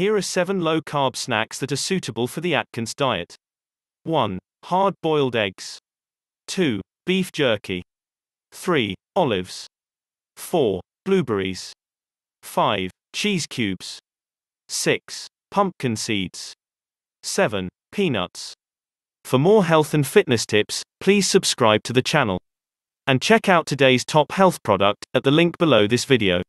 Here are 7 low carb snacks that are suitable for the Atkins diet 1. Hard boiled eggs. 2. Beef jerky. 3. Olives. 4. Blueberries. 5. Cheese cubes. 6. Pumpkin seeds. 7. Peanuts. For more health and fitness tips, please subscribe to the channel. And check out today's top health product at the link below this video.